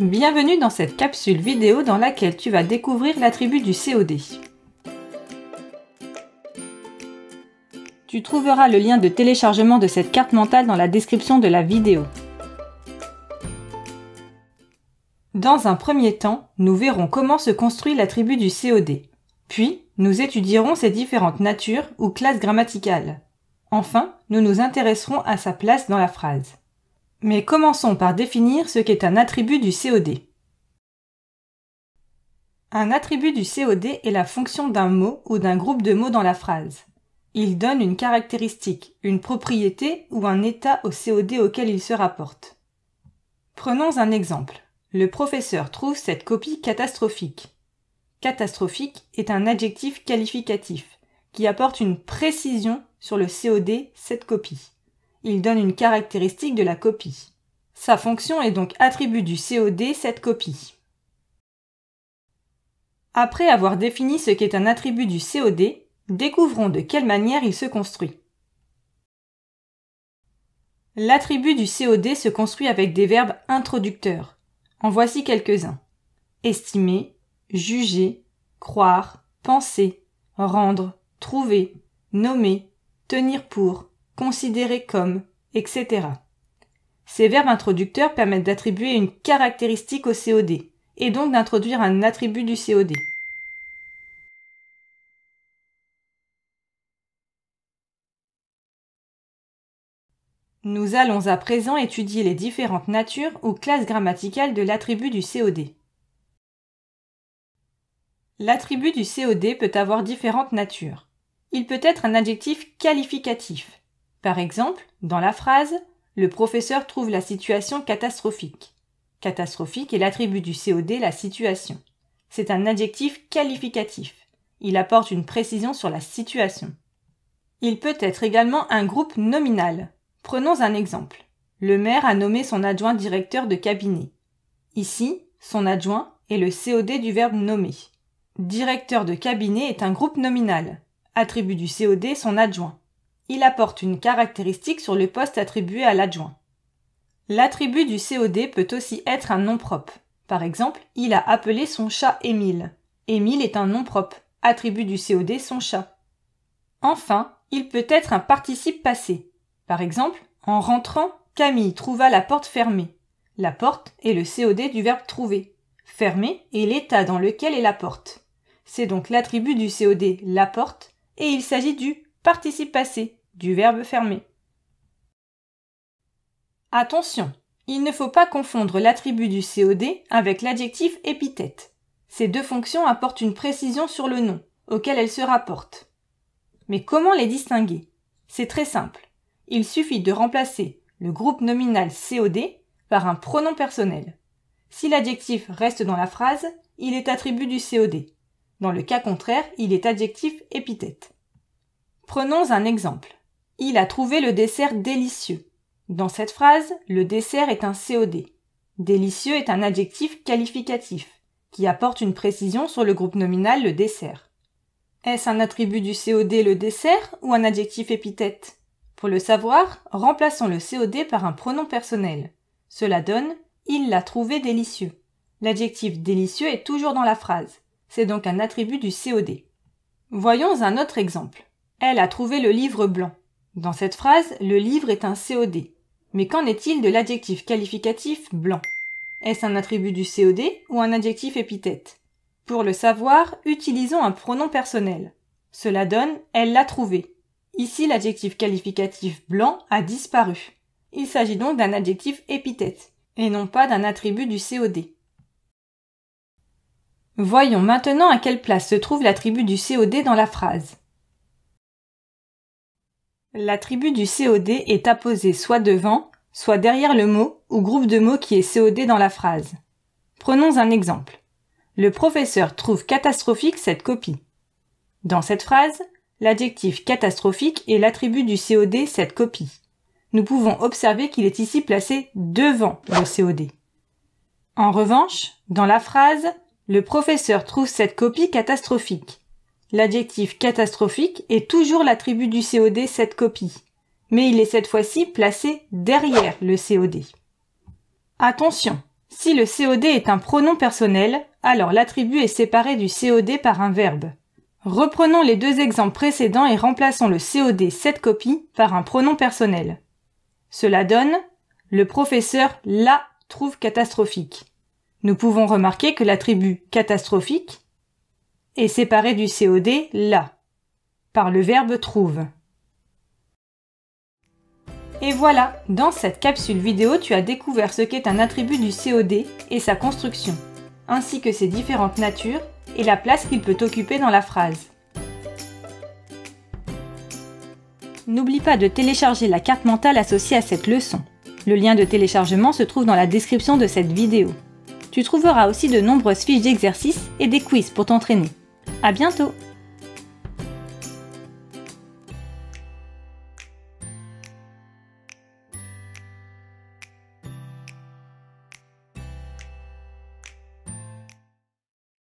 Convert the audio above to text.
Bienvenue dans cette capsule vidéo dans laquelle tu vas découvrir l'attribut du COD. Tu trouveras le lien de téléchargement de cette carte mentale dans la description de la vidéo. Dans un premier temps, nous verrons comment se construit l'attribut du COD. Puis, nous étudierons ses différentes natures ou classes grammaticales. Enfin, nous nous intéresserons à sa place dans la phrase. Mais commençons par définir ce qu'est un attribut du COD. Un attribut du COD est la fonction d'un mot ou d'un groupe de mots dans la phrase. Il donne une caractéristique, une propriété ou un état au COD auquel il se rapporte. Prenons un exemple. Le professeur trouve cette copie catastrophique. Catastrophique est un adjectif qualificatif qui apporte une précision sur le COD cette copie. Il donne une caractéristique de la copie. Sa fonction est donc attribut du COD cette copie. Après avoir défini ce qu'est un attribut du COD, découvrons de quelle manière il se construit. L'attribut du COD se construit avec des verbes introducteurs. En voici quelques-uns. Estimer, juger, croire, penser, rendre, trouver, nommer, tenir pour, considéré comme, etc. Ces verbes introducteurs permettent d'attribuer une caractéristique au COD, et donc d'introduire un attribut du COD. Nous allons à présent étudier les différentes natures ou classes grammaticales de l'attribut du COD. L'attribut du COD peut avoir différentes natures. Il peut être un adjectif qualificatif, par exemple, dans la phrase, le professeur trouve la situation catastrophique. Catastrophique est l'attribut du COD, la situation. C'est un adjectif qualificatif. Il apporte une précision sur la situation. Il peut être également un groupe nominal. Prenons un exemple. Le maire a nommé son adjoint directeur de cabinet. Ici, son adjoint est le COD du verbe nommer. Directeur de cabinet est un groupe nominal. Attribut du COD son adjoint il apporte une caractéristique sur le poste attribué à l'adjoint. L'attribut du COD peut aussi être un nom propre. Par exemple, il a appelé son chat Émile. Émile est un nom propre, attribut du COD son chat. Enfin, il peut être un participe passé. Par exemple, en rentrant, Camille trouva la porte fermée. La porte est le COD du verbe trouver. Fermée est l'état dans lequel est la porte. C'est donc l'attribut du COD la porte et il s'agit du participe passé du verbe fermer. Attention, il ne faut pas confondre l'attribut du COD avec l'adjectif épithète. Ces deux fonctions apportent une précision sur le nom auquel elles se rapportent. Mais comment les distinguer C'est très simple. Il suffit de remplacer le groupe nominal COD par un pronom personnel. Si l'adjectif reste dans la phrase, il est attribut du COD. Dans le cas contraire, il est adjectif épithète. Prenons un exemple. Il a trouvé le dessert délicieux. Dans cette phrase, le dessert est un COD. Délicieux est un adjectif qualificatif qui apporte une précision sur le groupe nominal le dessert. Est-ce un attribut du COD le dessert ou un adjectif épithète Pour le savoir, remplaçons le COD par un pronom personnel. Cela donne il l'a trouvé délicieux. L'adjectif délicieux est toujours dans la phrase. C'est donc un attribut du COD. Voyons un autre exemple. Elle a trouvé le livre blanc. Dans cette phrase, le livre est un COD. Mais qu'en est-il de l'adjectif qualificatif blanc Est-ce un attribut du COD ou un adjectif épithète Pour le savoir, utilisons un pronom personnel. Cela donne elle l'a trouvé. Ici, l'adjectif qualificatif blanc a disparu. Il s'agit donc d'un adjectif épithète et non pas d'un attribut du COD. Voyons maintenant à quelle place se trouve l'attribut du COD dans la phrase. L'attribut du COD est apposé soit devant, soit derrière le mot ou groupe de mots qui est COD dans la phrase. Prenons un exemple. Le professeur trouve catastrophique cette copie. Dans cette phrase, l'adjectif catastrophique est l'attribut du COD cette copie. Nous pouvons observer qu'il est ici placé devant le COD. En revanche, dans la phrase, le professeur trouve cette copie catastrophique. L'adjectif catastrophique est toujours l'attribut du COD cette copie, mais il est cette fois-ci placé derrière le COD. Attention, si le COD est un pronom personnel, alors l'attribut est séparé du COD par un verbe. Reprenons les deux exemples précédents et remplaçons le COD cette copie par un pronom personnel. Cela donne le professeur la trouve catastrophique. Nous pouvons remarquer que l'attribut catastrophique et séparé du COD là, par le verbe trouve. Et voilà, dans cette capsule vidéo, tu as découvert ce qu'est un attribut du COD et sa construction, ainsi que ses différentes natures et la place qu'il peut occuper dans la phrase. N'oublie pas de télécharger la carte mentale associée à cette leçon. Le lien de téléchargement se trouve dans la description de cette vidéo. Tu trouveras aussi de nombreuses fiches d'exercices et des quiz pour t'entraîner. À bientôt